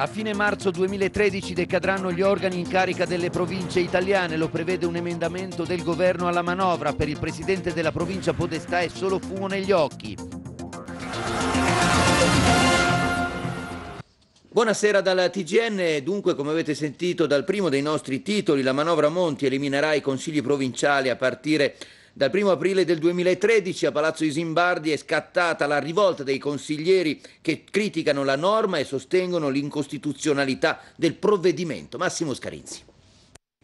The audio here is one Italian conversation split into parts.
A fine marzo 2013 decadranno gli organi in carica delle province italiane, lo prevede un emendamento del governo alla manovra. Per il presidente della provincia Podestà è solo fumo negli occhi. Buonasera dalla TGN, dunque come avete sentito dal primo dei nostri titoli la manovra Monti eliminerà i consigli provinciali a partire dal 1 aprile del 2013 a Palazzo Isimbardi è scattata la rivolta dei consiglieri che criticano la norma e sostengono l'incostituzionalità del provvedimento. Massimo Scarinzi.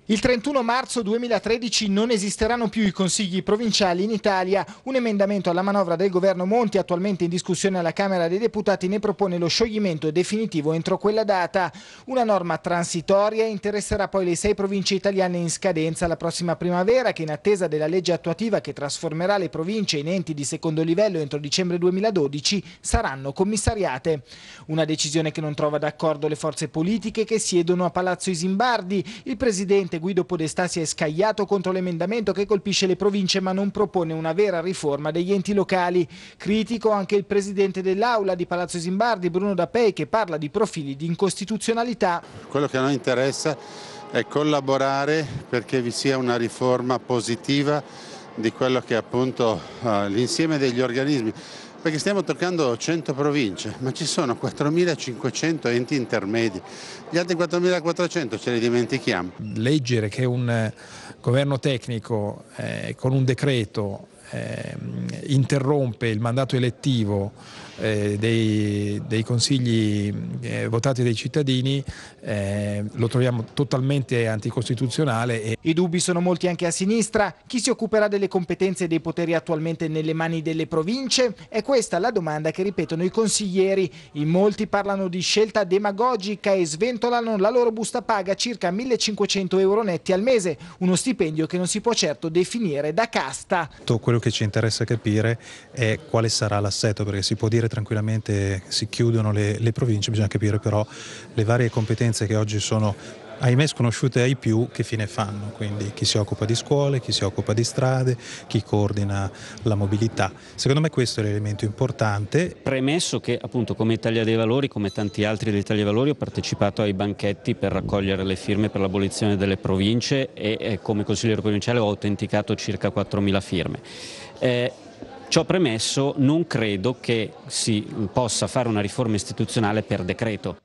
Il 31 marzo 2013 non esisteranno più i consigli provinciali in Italia. Un emendamento alla manovra del governo Monti, attualmente in discussione alla Camera dei Deputati, ne propone lo scioglimento definitivo entro quella data. Una norma transitoria interesserà poi le sei province italiane in scadenza la prossima primavera, che in attesa della legge attuativa che trasformerà le province in enti di secondo livello entro dicembre 2012, saranno commissariate. Una decisione che non trova d'accordo le forze politiche che siedono a Palazzo Isimbardi. Il presidente estate Guido Podestà si è scagliato contro l'emendamento che colpisce le province ma non propone una vera riforma degli enti locali. Critico anche il presidente dell'Aula di Palazzo Zimbardi, Bruno Dapei, che parla di profili di incostituzionalità. Quello che a noi interessa è collaborare perché vi sia una riforma positiva di quello che è appunto uh, l'insieme degli organismi perché stiamo toccando 100 province, ma ci sono 4.500 enti intermedi, gli altri 4.400 ce li dimentichiamo. Leggere che un eh, governo tecnico eh, con un decreto eh, interrompe il mandato elettivo eh, dei, dei, consigli eh, votati dai cittadini eh, lo troviamo totalmente anticostituzionale. E... I dubbi sono molti anche a sinistra. Chi si occuperà delle competenze e dei poteri attualmente nelle mani delle province? È questa la domanda che ripetono i consiglieri. In molti parlano di scelta demagogica e sventolano la loro busta paga circa 1500 euro netti al mese, uno stipendio che non si può certo definire da casta. Quello che ci interessa capire è quale sarà l'assetto, perché si può dire capire tranquillamente si chiudono le, le province, bisogna capire però le varie competenze che oggi sono ahimè sconosciute ai più che fine fanno, quindi chi si occupa di scuole, chi si occupa di strade, chi coordina la mobilità. Secondo me questo è l'elemento importante. Premesso che appunto come Italia dei Valori, come tanti altri dell'Italia dei Valori, ho partecipato ai banchetti per raccogliere le firme per l'abolizione delle province e eh, come consigliere provinciale ho autenticato circa 4.000 firme. Eh, Ciò premesso non credo che si possa fare una riforma istituzionale per decreto.